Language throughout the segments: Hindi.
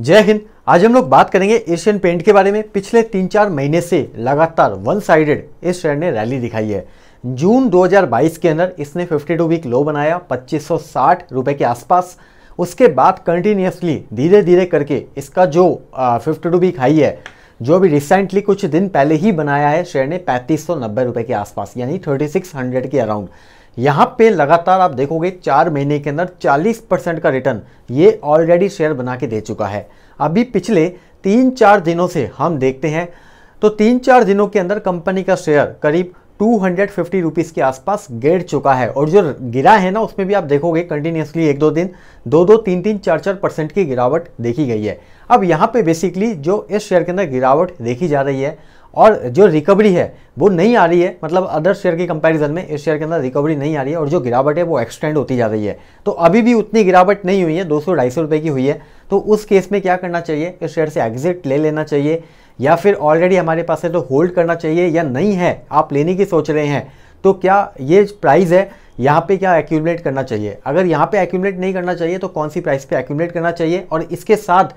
जय हिंद आज हम लोग बात करेंगे एशियन पेंट के बारे में पिछले तीन चार महीने से लगातार वन साइडेड इस शेयर ने रैली दिखाई है जून 2022 के अंदर इसने 52 वीक लो बनाया 2560 रुपए के आसपास उसके बाद कंटिन्यूसली धीरे धीरे करके इसका जो फिफ्टी टू वीक हाई है जो भी रिसेंटली कुछ दिन पहले ही बनाया है शेयर ने पैंतीस सौ नब्बे रुपये के आसपास यानी थर्टी सिक्स हंड्रेड के अराउंड यहाँ पे लगातार आप देखोगे चार महीने के अंदर 40 परसेंट का रिटर्न ये ऑलरेडी शेयर बना के दे चुका है अभी पिछले तीन चार दिनों से हम देखते हैं तो तीन चार दिनों के अंदर कंपनी का शेयर करीब टू हंड्रेड फिफ्टी रुपीज़ के आसपास गिर चुका है और जो गिरा है ना उसमें भी आप देखोगे कंटिन्यूसली एक दो दिन दो दो तीन तीन चार चार परसेंट की गिरावट देखी गई है अब यहाँ पे बेसिकली जो इस शेयर के अंदर गिरावट देखी जा रही है और जो रिकवरी है वो नहीं आ रही है मतलब अदर शेयर के कंपैरिजन में इस शेयर के अंदर रिकवरी नहीं आ रही है और जो गिरावट है वो एक्सटेंड होती जा रही है तो अभी भी उतनी गिरावट नहीं हुई है दो सौ ढाई सौ रुपये की हुई है तो उस केस में क्या करना चाहिए इस शेयर से एग्जिट ले लेना चाहिए या फिर ऑलरेडी हमारे पास है तो होल्ड करना चाहिए या नहीं है आप लेने की सोच रहे हैं तो क्या ये प्राइस है यहाँ पे क्या एक्यूमलेट करना चाहिए अगर यहाँ पे एक्यूमलेट नहीं करना चाहिए तो कौन सी प्राइस पे एक्यूमलेट करना चाहिए और इसके साथ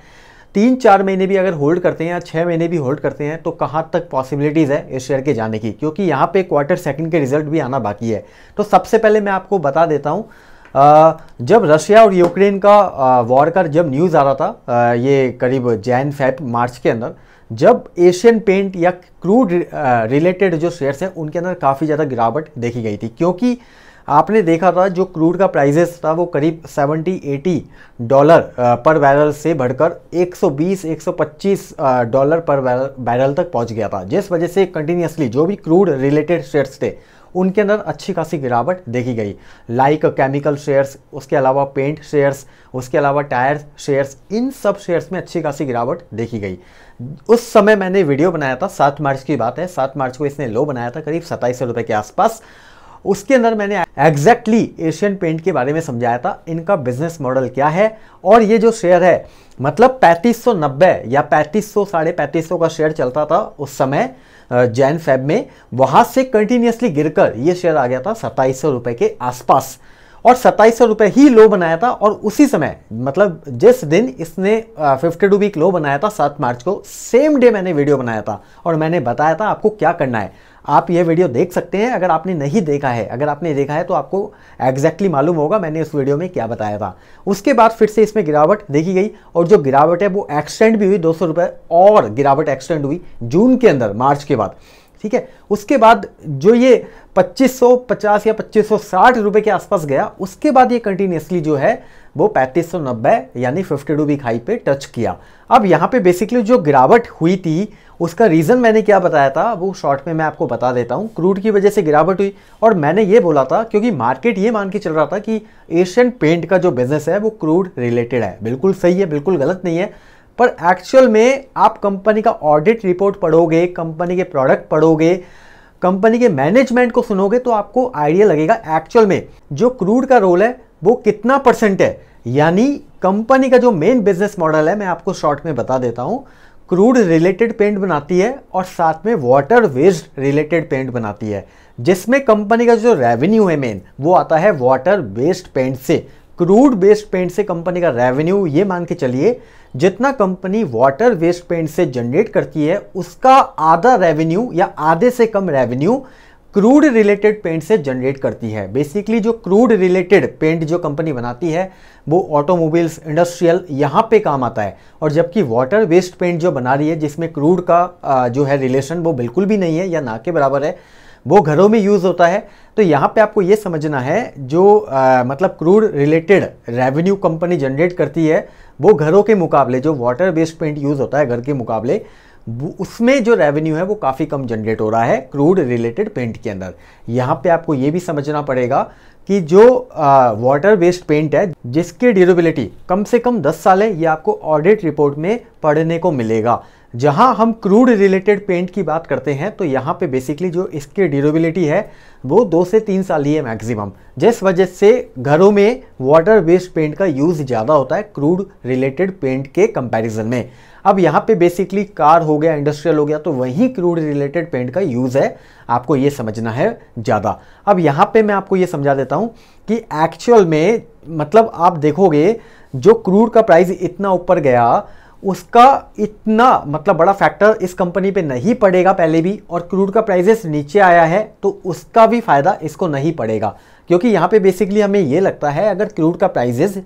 तीन चार महीने भी अगर होल्ड करते हैं या छः महीने भी होल्ड करते हैं तो कहाँ तक पॉसिबिलिटीज़ है इस शेयर के जाने की क्योंकि यहाँ पे क्वार्टर सेकंड के रिजल्ट भी आना बाकी है तो सबसे पहले मैं आपको बता देता हूँ जब रशिया और यूक्रेन का वॉर का जब न्यूज़ आ रहा था आ, ये करीब जैन फैब मार्च के अंदर जब एशियन पेंट या क्रूड रिलेटेड जो शेयर्स हैं उनके अंदर काफ़ी ज़्यादा गिरावट देखी गई थी क्योंकि आपने देखा था जो क्रूड का प्राइजेस था वो करीब 70-80 डॉलर पर बैरल से बढ़कर 120-125 डॉलर पर बैरल तक पहुंच गया था जिस वजह से कंटिन्यूसली जो भी क्रूड रिलेटेड शेयर्स थे उनके अंदर अच्छी खासी गिरावट देखी गई लाइक केमिकल शेयर्स उसके अलावा पेंट शेयर्स उसके अलावा टायर शेयर्स इन सब शेयर्स में अच्छी खासी गिरावट देखी गई उस समय मैंने वीडियो बनाया था सात मार्च की बात है सात मार्च को इसने लो बनाया था करीब सत्ताईस सौ रुपए के आसपास उसके अंदर मैंने एग्जैक्टली एशियन पेंट के बारे में समझाया था इनका बिजनेस मॉडल क्या है और ये जो शेयर है मतलब 3590 या 3500 साढ़े पैंतीस का शेयर चलता था उस समय जैन फैब में वहां से कंटिन्यूसली गिरकर ये शेयर आ गया था सत्ताईस सौ के आसपास और सत्ताईस सौ रुपये ही लो बनाया था और उसी समय मतलब जिस दिन इसने फिफ्टी टू वीक लो बनाया था सात मार्च को सेम डे मैंने वीडियो बनाया था और मैंने बताया था आपको क्या करना है आप यह वीडियो देख सकते हैं अगर आपने नहीं देखा है अगर आपने देखा है तो आपको एग्जैक्टली exactly मालूम होगा मैंने उस वीडियो में क्या बताया था उसके बाद फिर से इसमें गिरावट देखी गई और जो गिरावट है वो एक्सटेंड भी हुई दो और गिरावट एक्सटेंड हुई जून के अंदर मार्च के बाद ठीक है उसके बाद जो ये 2550 या 2560 रुपए के आसपास गया उसके बाद ये कंटिन्यूसली जो है वो पैंतीस यानी फिफ्टी टू वीक हाई पे टच किया अब यहाँ पे बेसिकली जो गिरावट हुई थी उसका रीज़न मैंने क्या बताया था वो शॉर्ट में मैं आपको बता देता हूँ क्रूड की वजह से गिरावट हुई और मैंने ये बोला था क्योंकि मार्केट ये मान के चल रहा था कि एशियन पेंट का जो बिज़नेस है वो क्रूड रिलेटेड है बिल्कुल सही है बिल्कुल गलत नहीं है पर एक्चुअल में आप कंपनी का ऑडिट रिपोर्ट पढ़ोगे कंपनी के प्रोडक्ट पढ़ोगे कंपनी के मैनेजमेंट को सुनोगे तो आपको आइडिया लगेगा एक्चुअल में जो क्रूड का रोल है वो कितना परसेंट है यानी कंपनी का जो मेन बिजनेस मॉडल है मैं आपको शॉर्ट में बता देता हूं क्रूड रिलेटेड पेंट बनाती है और साथ में वाटर वेस्ड रिलेटेड पेंट बनाती है जिसमें कंपनी का जो रेवेन्यू है मेन वो आता है वाटर बेस्ड पेंट से क्रूड बेस्ड पेंट से कंपनी का रेवेन्यू ये मान के चलिए जितना कंपनी वाटर वेस्ट पेंट से जनरेट करती है उसका आधा रेवेन्यू या आधे से कम रेवेन्यू क्रूड रिलेटेड पेंट से जनरेट करती है बेसिकली जो क्रूड रिलेटेड पेंट जो कंपनी बनाती है वो ऑटोमोबाइल्स इंडस्ट्रियल यहाँ पे काम आता है और जबकि वाटर वेस्ट पेंट जो बना रही है जिसमें क्रूड का जो है रिलेशन वो बिल्कुल भी नहीं है या ना के बराबर है वो घरों में यूज़ होता है तो यहाँ पे आपको ये समझना है जो आ, मतलब crude related revenue company generate करती है वो घरों के मुकाबले जो वाटर बेस्ड पेंट यूज़ होता है घर के मुकाबले उसमें जो रेवेन्यू है वो काफ़ी कम जनरेट हो रहा है क्रूड रिलेटेड पेंट के अंदर यहाँ पे आपको ये भी समझना पड़ेगा कि जो वाटर वेस्ट पेंट है जिसकी ड्यूरेबिलिटी कम से कम 10 साल है ये आपको ऑडिट रिपोर्ट में पढ़ने को मिलेगा जहां हम क्रूड रिलेटेड पेंट की बात करते हैं तो यहाँ पे बेसिकली जो इसकी ड्यूरेबिलिटी है वो दो से तीन साल ही है मैक्सिमम जिस वजह से घरों में वाटर बेस्ड पेंट का यूज़ ज़्यादा होता है क्रूड रिलेटेड पेंट के कंपैरिजन में अब यहाँ पे बेसिकली कार हो गया इंडस्ट्रियल हो गया तो वहीं क्रूड रिलेटेड पेंट का यूज़ है आपको ये समझना है ज़्यादा अब यहाँ पे मैं आपको ये समझा देता हूँ कि एक्चुअल में मतलब आप देखोगे जो क्रूड का प्राइस इतना ऊपर गया उसका इतना मतलब बड़ा फैक्टर इस कंपनी पे नहीं पड़ेगा पहले भी और क्रूड का प्राइसेस नीचे आया है तो उसका भी फ़ायदा इसको नहीं पड़ेगा क्योंकि यहाँ पे बेसिकली हमें ये लगता है अगर क्रूड का प्राइसेस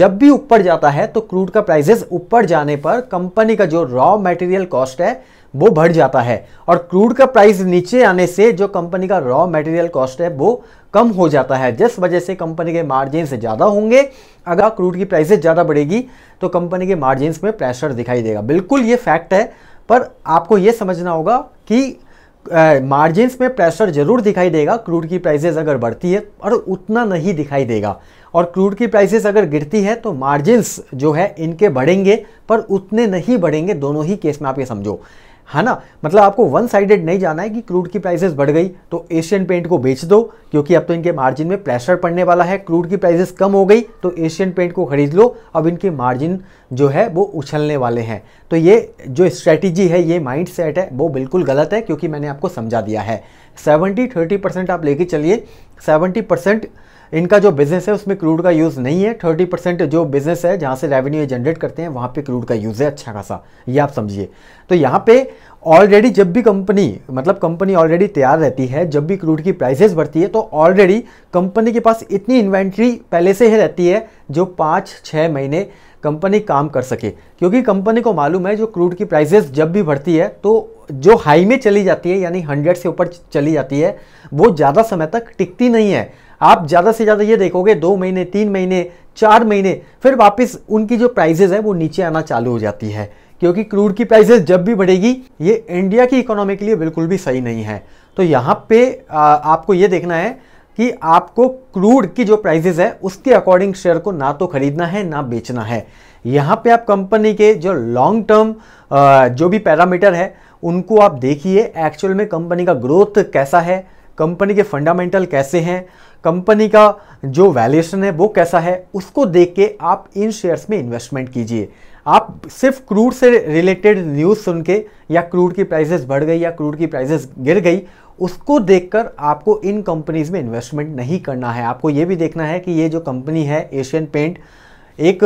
जब भी ऊपर जाता है तो क्रूड का प्राइसेस ऊपर जाने पर कंपनी का जो रॉ मटेरियल कॉस्ट है वो बढ़ जाता है और क्रूड का प्राइस नीचे आने से जो कंपनी का रॉ मटेरियल कॉस्ट है वो कम हो जाता है जिस वजह से कंपनी के मार्जिन ज़्यादा होंगे अगर क्रूड की प्राइसेस ज़्यादा बढ़ेगी तो कंपनी के मार्जिनस में प्रेशर दिखाई देगा बिल्कुल ये फैक्ट है पर आपको ये समझना होगा कि मार्जिनस में प्रेशर जरूर दिखाई देगा क्रूड की प्राइसेज अगर बढ़ती है और उतना नहीं दिखाई देगा और क्रूड की प्राइसेस अगर गिरती है तो मार्जिनस जो है इनके बढ़ेंगे पर उतने नहीं बढ़ेंगे दोनों ही केस में आप ये समझो है हाँ ना मतलब आपको वन साइडेड नहीं जाना है कि क्रूड की प्राइसेस बढ़ गई तो एशियन पेंट को बेच दो क्योंकि अब तो इनके मार्जिन में प्रेशर पड़ने वाला है क्रूड की प्राइसेस कम हो गई तो एशियन पेंट को खरीद लो अब इनके मार्जिन जो है वो उछलने वाले हैं तो ये जो स्ट्रेटेजी है ये माइंड सेट है वो बिल्कुल गलत है क्योंकि मैंने आपको समझा दिया है सेवेंटी थर्टी परसेंट आप लेके चलिए सेवेंटी परसेंट इनका जो बिज़नेस है उसमें क्रूड का यूज़ नहीं है थर्टी परसेंट जो बिज़नेस है जहाँ से रेवेन्यू जनरेट करते हैं वहाँ पे क्रूड का यूज़ है अच्छा खासा ये आप समझिए तो यहाँ पे ऑलरेडी जब भी कंपनी मतलब कंपनी ऑलरेडी तैयार रहती है जब भी क्रूड की प्राइसेस बढ़ती है तो ऑलरेडी कंपनी के पास इतनी इन्वेंट्री पहले से ही रहती है जो पाँच छः महीने कंपनी काम कर सके क्योंकि कंपनी को मालूम है जो क्रूड की प्राइसेस जब भी बढ़ती है तो जो हाई में चली जाती है यानी हंड्रेड से ऊपर चली जाती है वो ज़्यादा समय तक टिकती नहीं है आप ज़्यादा से ज़्यादा ये देखोगे दो महीने तीन महीने चार महीने फिर वापस उनकी जो प्राइजेज है वो नीचे आना चालू हो जाती है क्योंकि क्रूड की प्राइसेस जब भी बढ़ेगी ये इंडिया की इकोनॉमी के लिए बिल्कुल भी सही नहीं है तो यहाँ पे आ, आपको ये देखना है कि आपको क्रूड की जो प्राइसेस है उसके अकॉर्डिंग शेयर को ना तो खरीदना है ना बेचना है यहाँ पे आप कंपनी के जो लॉन्ग टर्म जो भी पैरामीटर है उनको आप देखिए एक्चुअल में कंपनी का ग्रोथ कैसा है कंपनी के फंडामेंटल कैसे हैं कंपनी का जो वैल्यूएशन है वो कैसा है उसको देख के आप इन शेयर्स में इन्वेस्टमेंट कीजिए आप सिर्फ क्रूड से रिलेटेड न्यूज़ सुन के या क्रूड की प्राइसेस बढ़ गई या क्रूड की प्राइसेस गिर गई उसको देखकर आपको इन कंपनीज में इन्वेस्टमेंट नहीं करना है आपको ये भी देखना है कि ये जो कंपनी है एशियन पेंट एक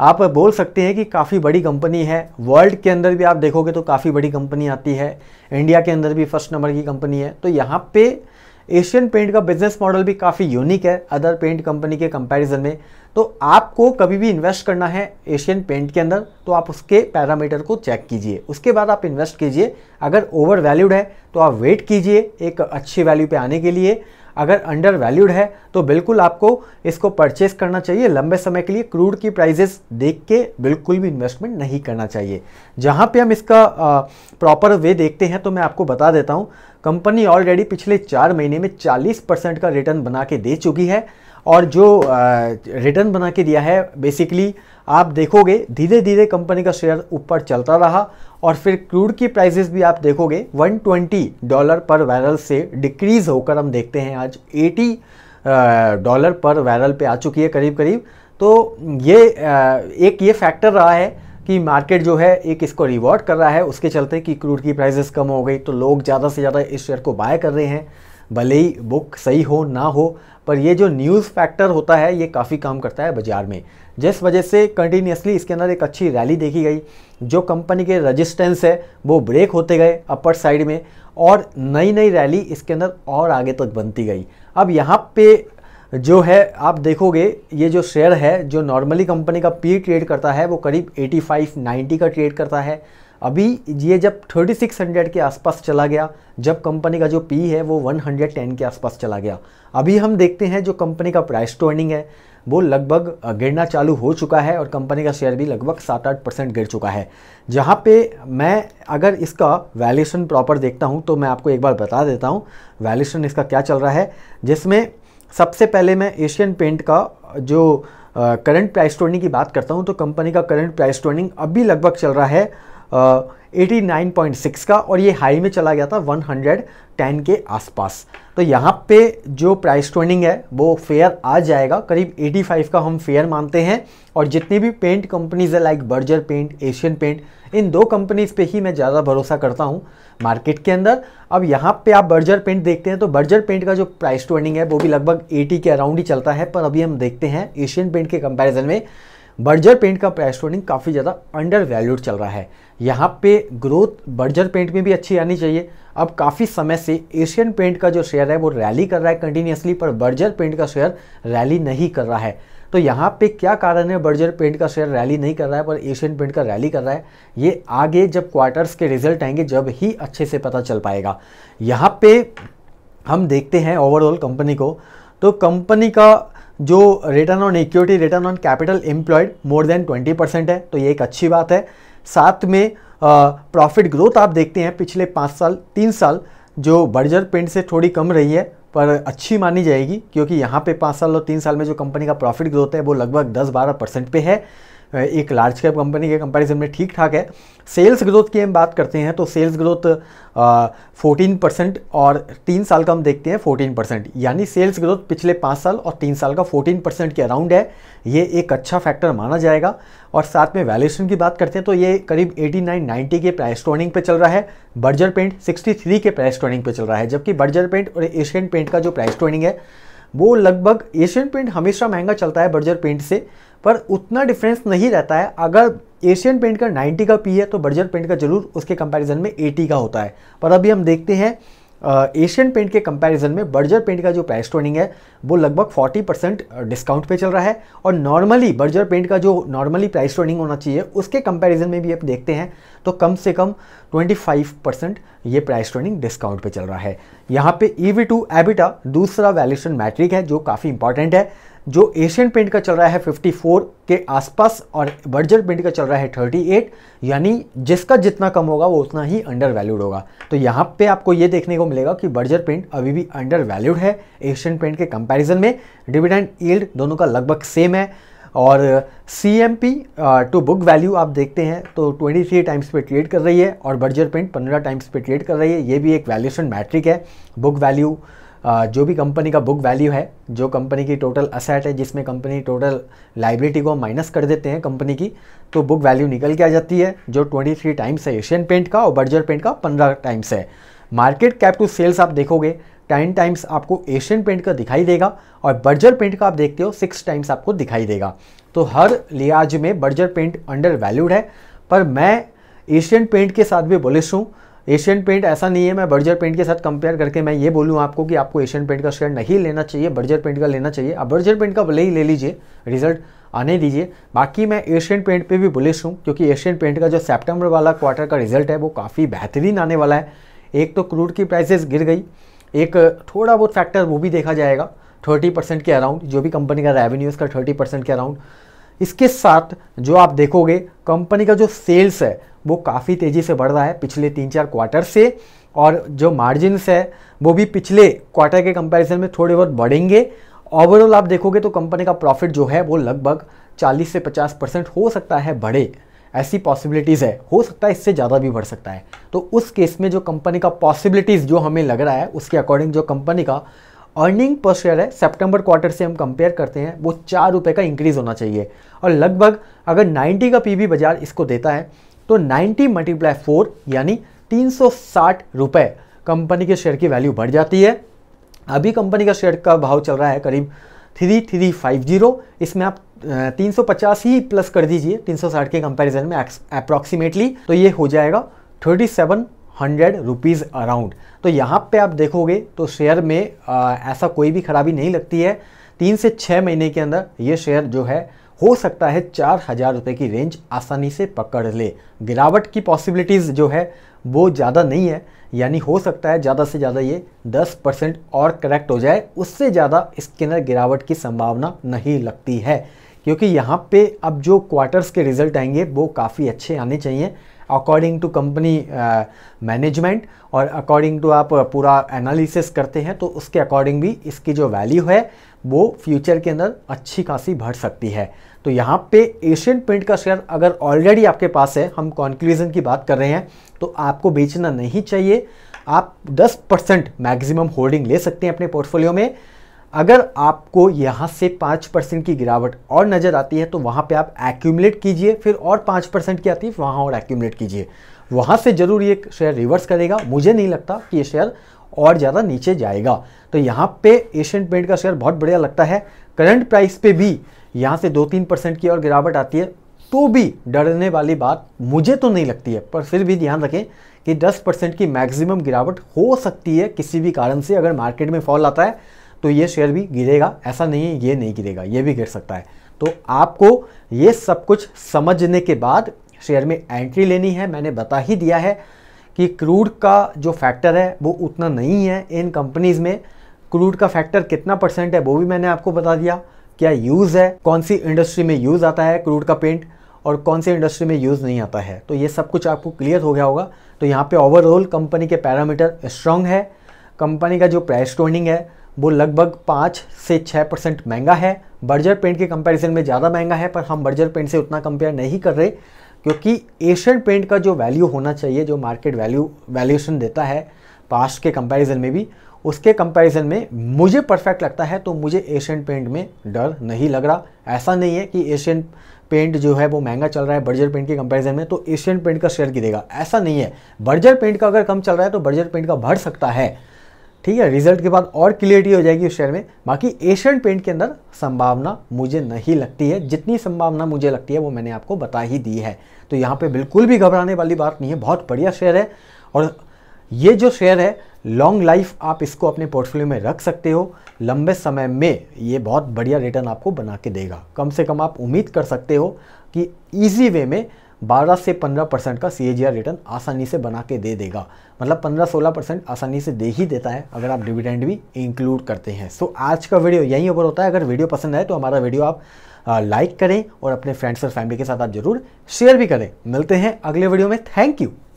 आप बोल सकते हैं कि काफ़ी बड़ी कंपनी है वर्ल्ड के अंदर भी आप देखोगे तो काफ़ी बड़ी कंपनी आती है इंडिया के अंदर भी फर्स्ट नंबर की कंपनी है तो यहाँ पे एशियन पेंट का बिजनेस मॉडल भी काफ़ी यूनिक है अदर पेंट कंपनी के कंपैरिजन में तो आपको कभी भी इन्वेस्ट करना है एशियन पेंट के अंदर तो आप उसके पैरामीटर को चेक कीजिए उसके बाद आप इन्वेस्ट कीजिए अगर ओवर वैल्यूड है तो आप वेट कीजिए एक अच्छी वैल्यू पे आने के लिए अगर अंडर वैल्यूड है तो बिल्कुल आपको इसको परचेस करना चाहिए लंबे समय के लिए क्रूड की प्राइजेस देख के बिल्कुल भी इन्वेस्टमेंट नहीं करना चाहिए जहाँ पे हम इसका प्रॉपर वे देखते हैं तो मैं आपको बता देता हूँ कंपनी ऑलरेडी पिछले चार महीने में 40 परसेंट का रिटर्न बना के दे चुकी है और जो रिटर्न बना के दिया है बेसिकली आप देखोगे धीरे धीरे कंपनी का शेयर ऊपर चलता रहा और फिर क्रूड की प्राइसेस भी आप देखोगे 120 डॉलर पर बैरल से डिक्रीज होकर हम देखते हैं आज 80 डॉलर पर बैरल पे आ चुकी है करीब करीब तो ये एक ये फैक्टर रहा है कि मार्केट जो है एक इसको रिवॉर्ड कर रहा है उसके चलते कि क्रूड की प्राइसेस कम हो गई तो लोग ज़्यादा से ज़्यादा इस शेयर को बाय कर रहे हैं भले ही बुक सही हो ना हो पर ये जो न्यूज़ फैक्टर होता है ये काफ़ी काम करता है बाज़ार में जिस वजह से कंटिन्यूसली इसके अंदर एक अच्छी रैली देखी गई जो कंपनी के रजिस्टेंस है वो ब्रेक होते गए अपर साइड में और नई नई रैली इसके अंदर और आगे तक बनती गई अब यहाँ पे जो है आप देखोगे ये जो शेयर है जो नॉर्मली कंपनी का पी ट्रेड करता है वो करीब 85 90 का ट्रेड करता है अभी ये जब 3600 के आसपास चला गया जब कंपनी का जो पी है वो 110 के आसपास चला गया अभी हम देखते हैं जो कंपनी का प्राइस टू अर्निंग है वो लगभग गिरना चालू हो चुका है और कंपनी का शेयर भी लगभग सात आठ परसेंट गिर चुका है जहाँ पे मैं अगर इसका वैल्यूशन प्रॉपर देखता हूँ तो मैं आपको एक बार बता देता हूँ वैल्यूशन इसका क्या चल रहा है जिसमें सबसे पहले मैं एशियन पेंट का जो करंट प्राइस ट्रेंडिंग की बात करता हूँ तो कंपनी का करंट प्राइस ट्रेंडिंग अभी लगभग चल रहा है 89.6 का और ये हाई में चला गया था 110 के आसपास तो यहाँ पे जो प्राइस ट्रेंडिंग है वो फेयर आ जाएगा करीब 85 का हम फेयर मानते हैं और जितनी भी पेंट कंपनीज है like Berger paint Asian paint इन दो कंपनीज पे ही मैं ज़्यादा भरोसा करता हूँ मार्केट के अंदर अब यहाँ पे आप बर्जर पेंट देखते हैं तो बर्जर पेंट का जो प्राइस ट्रेंडिंग है वो भी लगभग 80 के अराउंड ही चलता है पर अभी हम देखते हैं एशियन पेंट के कंपैरिजन में बर्जर पेंट का प्राइस ट्रेडिंग काफ़ी ज़्यादा अंडर वैल्यूड चल रहा है यहाँ पे ग्रोथ बर्जर पेंट में भी अच्छी आनी चाहिए अब काफ़ी समय से एशियन पेंट का जो शेयर है वो रैली कर रहा है कंटिन्यूसली पर बर्जर पेंट का शेयर रैली नहीं कर रहा है तो यहाँ पे क्या कारण है बर्जर पेंट का शेयर रैली नहीं कर रहा है पर एशियन पेंट का रैली कर रहा है ये आगे जब क्वार्टर्स के रिजल्ट आएंगे जब ही अच्छे से पता चल पाएगा यहाँ पे हम देखते हैं ओवरऑल कंपनी को तो कंपनी का जो return on equity return on capital employed more than 20 percent है तो ये एक अच्छी बात है साथ में प्रॉफिट ग्रोथ आप देखते हैं पिछले पाँच साल तीन साल जो बर्जर पेंट से थोड़ी कम रही है पर अच्छी मानी जाएगी क्योंकि यहाँ पे पाँच साल और तीन साल में जो कंपनी का प्रॉफिट ग्रोथ है वो लगभग दस बारह परसेंट पे है एक लार्ज कैप कंपनी के कंपैरिजन में ठीक ठाक है सेल्स ग्रोथ की हम बात करते हैं तो सेल्स ग्रोथ फोर्टीन परसेंट और तीन साल का हम देखते हैं फोर्टीन परसेंट यानी सेल्स ग्रोथ पिछले पाँच साल और तीन साल का फोर्टीन परसेंट के अराउंड है ये एक अच्छा फैक्टर माना जाएगा और साथ में वैल्यूएशन की बात करते हैं तो ये करीब एटी नाइन नाइन्टी के प्राइस ट्रॉनिंग पे चल रहा है बर्जर पेंट सिक्सटी थ्री के प्राइस ट्रॉनिंग पे चल रहा है जबकि बर्जर पेंट और एशियन पेंट का जो प्राइस ट्रॉनिंग है वो लगभग एशियन पेंट हमेशा महंगा चलता है बर्जर पेंट से पर उतना डिफरेंस नहीं रहता है अगर एशियन पेंट का 90 का पी है तो बर्जर पेंट का जरूर उसके कंपैरिजन में 80 का होता है पर अभी हम देखते हैं एशियन पेंट के कंपैरिजन में बर्जर पेंट का जो प्राइस टोनिंग है वो लगभग 40 परसेंट डिस्काउंट पे चल रहा है और नॉर्मली बर्जर पेंट का जो नॉर्मली प्राइस टोनिंग होना चाहिए उसके कंपैरिजन में भी आप देखते हैं तो कम से कम 25 परसेंट ये प्राइस टोनिंग डिस्काउंट पे चल रहा है यहाँ पे ई वी टू एबिटा दूसरा वैल्यूशन मैट्रिक है जो काफ़ी इंपॉर्टेंट है जो एशियन पेंट का चल रहा है 54 के आसपास और बर्जर पेंट का चल रहा है 38 यानी जिसका जितना कम होगा वो उतना ही अंडर वैल्यूड होगा तो यहाँ पे आपको ये देखने को मिलेगा कि बर्जर पेंट अभी भी अंडर वैल्यूड है एशियन पेंट के कंपैरिजन में डिविडेंड ईल्ड दोनों का लगभग सेम है और C M P to book value आप देखते हैं तो 23 टाइम्स पे ट्रेड कर रही है और बर्जर पेंट 15 टाइम्स पे ट्रेड कर रही है ये भी एक वैल्यूशन मैट्रिक है बुक वैल्यू जो भी कंपनी का बुक वैल्यू है जो कंपनी की टोटल असेट है जिसमें कंपनी टोटल लाइबिलिटी को माइनस कर देते हैं कंपनी की तो बुक वैल्यू निकल के आ जाती है जो 23 टाइम्स है एशियन पेंट का और बर्जर पेंट का 15 टाइम्स है मार्केट कैप टू सेल्स आप देखोगे टेन टाइम्स आपको एशियन पेंट का दिखाई देगा और बर्जर पेंट का आप देखते हो सिक्स टाइम्स आपको दिखाई देगा तो हर लिहाज में बर्जर पेंट अंडर वैल्यूड है पर मैं एशियन पेंट के साथ भी बोलिश हूँ एशियन पेंट ऐसा नहीं है मैं बर्जर पेंट के साथ कंपेयर करके मैं ये बोलूँ आपको कि आपको एशियन पेंट का शेयर नहीं लेना चाहिए बर्जर पेंट का लेना चाहिए आप बर्जर पेंट का भले ही ले लीजिए रिजल्ट आने दीजिए बाकी मैं एशियन पेंट पे भी बुलिश हूँ क्योंकि एशियन पेंट का जो सेप्टेम्बर वाला क्वार्टर का रिजल्ट है वो काफ़ी बेहतरीन आने वाला है एक तो क्रूड की प्राइसेस गिर गई एक थोड़ा बहुत फैक्टर वो भी देखा जाएगा थर्टी परसेंट के अराउंड जो भी कंपनी का रेवेन्यू उसका थर्टी परसेंट के अराउंड इसके साथ जो आप देखोगे कंपनी का जो सेल्स है वो काफ़ी तेज़ी से बढ़ रहा है पिछले तीन चार क्वार्टर से और जो मार्जिनस है वो भी पिछले क्वार्टर के कंपैरिजन में थोड़े बहुत बढ़ेंगे ओवरऑल आप देखोगे तो कंपनी का प्रॉफिट जो है वो लगभग 40 से 50 परसेंट हो सकता है बढ़े ऐसी पॉसिबिलिटीज़ है हो सकता है इससे ज़्यादा भी बढ़ सकता है तो उस केस में जो कंपनी का पॉसिबिलिटीज़ जो हमें लग रहा है उसके अकॉर्डिंग जो कंपनी का अर्निंग पर शेयर है सितंबर क्वार्टर से हम कंपेयर करते हैं वो चार रुपये का इंक्रीज़ होना चाहिए और लगभग अगर 90 का पीबी बाजार इसको देता है तो 90 मल्टीप्लाई फोर यानी तीन सौ कंपनी के शेयर की वैल्यू बढ़ जाती है अभी कंपनी का शेयर का भाव चल रहा है करीब थ्री थ्री फाइव जीरो इसमें आप तीन सौ पचास ही प्लस कर दीजिए तीन सौ साठ के कंपैरिजन में अप्रॉक्सीमेटली तो ये हो जाएगा thirty seven hundred rupees around तो यहाँ पे आप देखोगे तो शेयर में आ, ऐसा कोई भी खराबी नहीं लगती है तीन से छः महीने के अंदर ये शेयर जो है हो सकता है चार हज़ार रुपये की रेंज आसानी से पकड़ ले गिरावट की पॉसिबिलिटीज़ जो है वो ज़्यादा नहीं है यानी हो सकता है ज़्यादा से ज़्यादा ये 10 परसेंट और करेक्ट हो जाए उससे ज़्यादा इसके अंदर गिरावट की संभावना नहीं लगती है क्योंकि यहाँ पे अब जो क्वार्टर्स के रिजल्ट आएंगे वो काफ़ी अच्छे आने चाहिए अकॉर्डिंग टू कंपनी मैनेजमेंट और अकॉर्डिंग टू आप पूरा एनालिसिस करते हैं तो उसके अकॉर्डिंग भी इसकी जो वैल्यू है वो फ्यूचर के अंदर अच्छी खासी बढ़ सकती है तो यहाँ पे एशियन पेंट का शेयर अगर ऑलरेडी आपके पास है हम कॉन्क्लूजन की बात कर रहे हैं तो आपको बेचना नहीं चाहिए आप 10 परसेंट मैक्सिमम होल्डिंग ले सकते हैं अपने पोर्टफोलियो में अगर आपको यहाँ से 5 परसेंट की गिरावट और नज़र आती है तो वहाँ पे आप एक्यूमलेट कीजिए फिर और 5 परसेंट की आती है वहाँ और एक्यूमलेट कीजिए वहाँ से ज़रूर ये शेयर रिवर्स करेगा मुझे नहीं लगता कि ये शेयर और ज़्यादा नीचे जाएगा तो यहाँ पे एशियन पेंट का शेयर बहुत बढ़िया लगता है करंट प्राइस पे भी यहाँ से दो तीन परसेंट की और गिरावट आती है तो भी डरने वाली बात मुझे तो नहीं लगती है पर फिर भी ध्यान रखें कि 10 परसेंट की मैक्सिमम गिरावट हो सकती है किसी भी कारण से अगर मार्केट में फॉल आता है तो ये शेयर भी गिरेगा ऐसा नहीं है ये नहीं गिरेगा ये भी गिर सकता है तो आपको ये सब कुछ समझने के बाद शेयर में एंट्री लेनी है मैंने बता ही दिया है कि क्रूड का जो फैक्टर है वो उतना नहीं है इन कंपनीज़ में क्रूड का फैक्टर कितना परसेंट है वो भी मैंने आपको बता दिया क्या यूज़ है कौन सी इंडस्ट्री में यूज़ आता है क्रूड का पेंट और कौन सी इंडस्ट्री में यूज़ नहीं आता है तो ये सब कुछ आपको क्लियर हो गया होगा तो यहाँ पे ओवरऑल कंपनी के पैरामीटर स्ट्रॉन्ग है कंपनी का जो प्राइस टोनिंग है वो लगभग पाँच से छः परसेंट महंगा है बर्जर पेंट के कंपैरिजन में ज़्यादा महंगा है पर हम बर्जर पेंट से उतना कंपेयर नहीं कर रहे क्योंकि एशियन पेंट का जो वैल्यू होना चाहिए जो मार्केट वैल्यू वैल्यूएशन देता है पास्ट के कंपैरिजन में भी उसके कंपैरिजन में मुझे परफेक्ट लगता है तो मुझे एशियन पेंट में डर नहीं लग रहा ऐसा नहीं है कि एशियन पेंट जो है वो महंगा चल रहा है बर्जर पेंट के कंपैरिजन में तो एशियन पेंट का शेयर गिरेगा ऐसा नहीं है बर्जर पेंट का अगर कम चल रहा है तो बर्जर पेंट का बढ़ सकता है ठीक है रिजल्ट के बाद और क्लियरिटी हो जाएगी उस शेयर में बाकी एशियन पेंट के अंदर संभावना मुझे नहीं लगती है जितनी संभावना मुझे लगती है वो मैंने आपको बता ही दी है तो यहाँ पे बिल्कुल भी घबराने वाली बात नहीं है बहुत बढ़िया शेयर है और ये जो शेयर है लॉन्ग लाइफ आप इसको अपने पोर्टफोलियो में रख सकते हो लंबे समय में ये बहुत बढ़िया रिटर्न आपको बना के देगा कम से कम आप उम्मीद कर सकते हो कि ईजी वे में 12 से 15 परसेंट का सी रिटर्न आसानी से बना के दे देगा मतलब 15-16 परसेंट आसानी से दे ही देता है अगर आप डिविडेंड भी इंक्लूड करते हैं सो so, आज का वीडियो यहीं ऊपर होता है अगर वीडियो पसंद आए तो हमारा वीडियो आप लाइक करें और अपने फ्रेंड्स और फैमिली के साथ आप जरूर शेयर भी करें मिलते हैं अगले वीडियो में थैंक यू